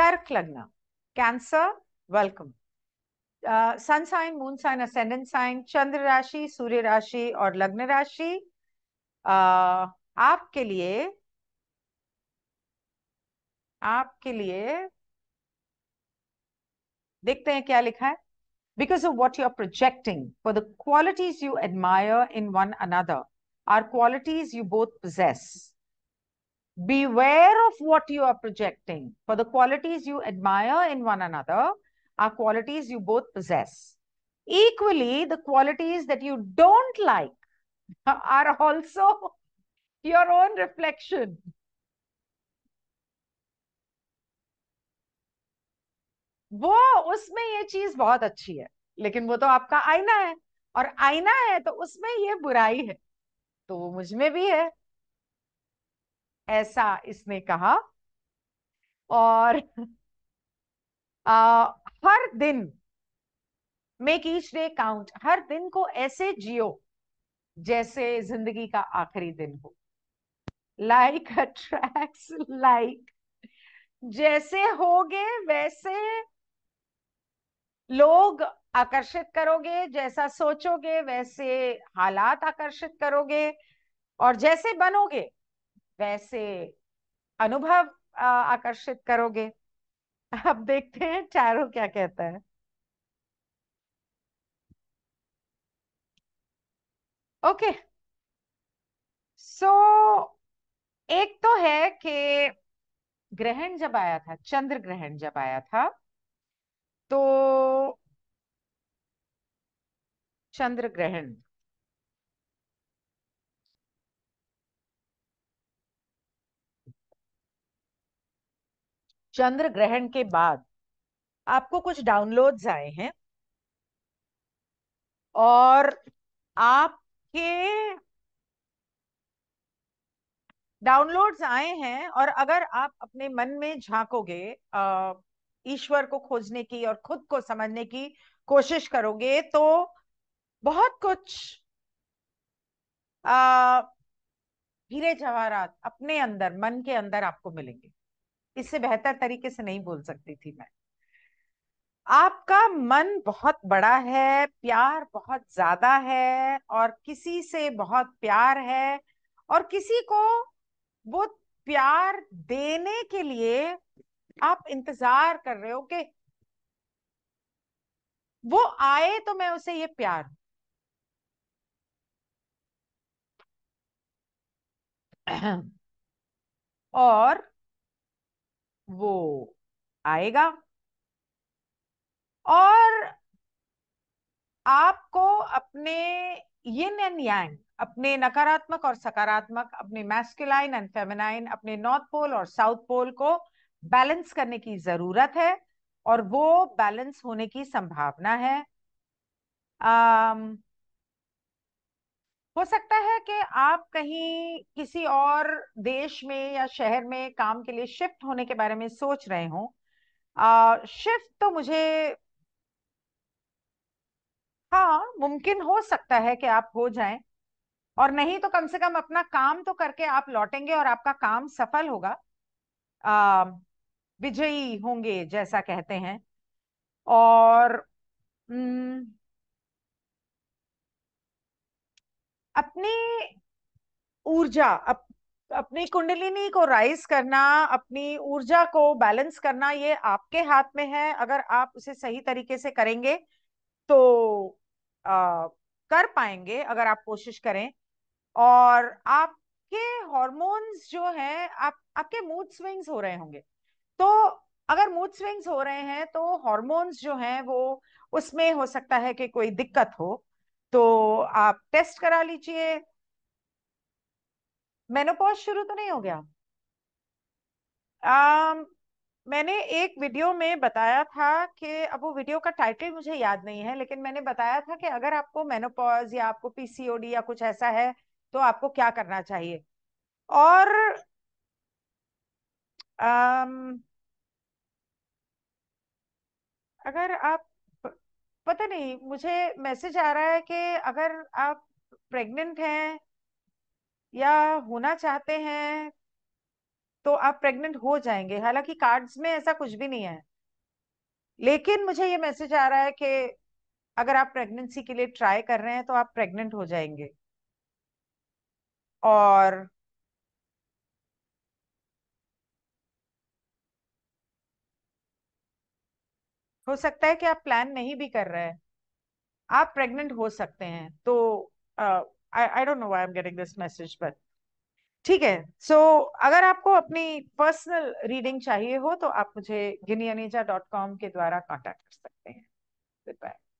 कर्क लग्न cancer welcome sun sign moon sign ascendant sign चंद्र राशि सूर्य राशि और लग्न राशि uh, आपके लिए आपके लिए देखते हैं क्या लिखा है because of what you are projecting for the qualities you admire in one another are qualities you both project Beware of what you are projecting. For the qualities you admire in one another are qualities you both possess. Equally, the qualities that you don't like are also your own reflection. वो उसमें ये चीज बहुत अच्छी है लेकिन वो तो आपका आईना है और आईना है तो उसमें ये बुराई है तो वो मुझ में भी है ऐसा इसने कहा और आ, हर दिन मेक ईच डे काउंट हर दिन को ऐसे जियो जैसे जिंदगी का आखिरी दिन हो लाइक अट्रैक्ट लाइक जैसे होगे वैसे लोग आकर्षित करोगे जैसा सोचोगे वैसे हालात आकर्षित करोगे और जैसे बनोगे वैसे अनुभव आकर्षित करोगे अब देखते हैं चारों क्या कहता है ओके सो एक तो है कि ग्रहण जब आया था चंद्र ग्रहण जब आया था तो चंद्र ग्रहण चंद्र ग्रहण के बाद आपको कुछ डाउनलोड्स आए हैं और आपके डाउनलोड्स आए हैं और अगर आप अपने मन में झांकोगे ईश्वर को खोजने की और खुद को समझने की कोशिश करोगे तो बहुत कुछ हीरे जवाहरात अपने अंदर मन के अंदर आपको मिलेंगे इससे बेहतर तरीके से नहीं बोल सकती थी मैं आपका मन बहुत बड़ा है प्यार बहुत ज्यादा है और किसी से बहुत प्यार है और किसी को वो प्यार देने के लिए आप इंतजार कर रहे हो कि वो आए तो मैं उसे ये प्यार और वो आएगा और आपको अपने यिन एंड यांग अपने नकारात्मक और सकारात्मक अपने मैस्कुलाइन एंड फेमिनाइन अपने नॉर्थ पोल और साउथ पोल को बैलेंस करने की जरूरत है और वो बैलेंस होने की संभावना है um, हो सकता है कि आप कहीं किसी और देश में या शहर में काम के लिए शिफ्ट होने के बारे में सोच रहे हों शिफ्ट तो मुझे हाँ मुमकिन हो सकता है कि आप हो जाएं और नहीं तो कम से कम अपना काम तो करके आप लौटेंगे और आपका काम सफल होगा विजयी होंगे जैसा कहते हैं और न, हम्म, अपनी ऊर्जा अप, अपनी कुंडलिनी को राइज करना अपनी ऊर्जा को बैलेंस करना ये आपके हाथ में है अगर आप उसे सही तरीके से करेंगे तो आ, कर पाएंगे अगर आप कोशिश करें और आपके हॉर्मोन्स जो हैं आप आपके मूड स्विंग्स हो रहे होंगे तो अगर मूड स्विंग्स हो रहे हैं तो हॉर्मोन्स जो हैं वो उसमें हो सकता है कि कोई दिक्कत हो तो आप टेस्ट करा लीजिए मेनोपॉज शुरू तो नहीं हो गया आ, मैंने एक वीडियो में बताया था कि अब वो वीडियो का टाइटल मुझे याद नहीं है लेकिन मैंने बताया था कि अगर आपको मेनोपॉज या आपको पीसीओडी या कुछ ऐसा है तो आपको क्या करना चाहिए और आ, अगर आप पता नहीं मुझे मैसेज आ रहा है कि अगर आप प्रेग्नेंट हैं या होना चाहते हैं तो आप प्रेग्नेंट हो जाएंगे हालांकि कार्ड्स में ऐसा कुछ भी नहीं है लेकिन मुझे ये मैसेज आ रहा है कि अगर आप प्रेगनेंसी के लिए ट्राई कर रहे हैं तो आप प्रेग्नेंट हो जाएंगे और हो सकता है कि आप प्लान नहीं भी कर रहे हैं आप प्रेग्नेंट हो सकते हैं तो I don't know I am getting this message but ठीक है सो so, अगर आपको अपनी पर्सनल रीडिंग चाहिए हो तो आप मुझे गिनियनेजा डॉट कॉम के द्वारा कॉन्टेक्ट कर सकते हैं गुड बाय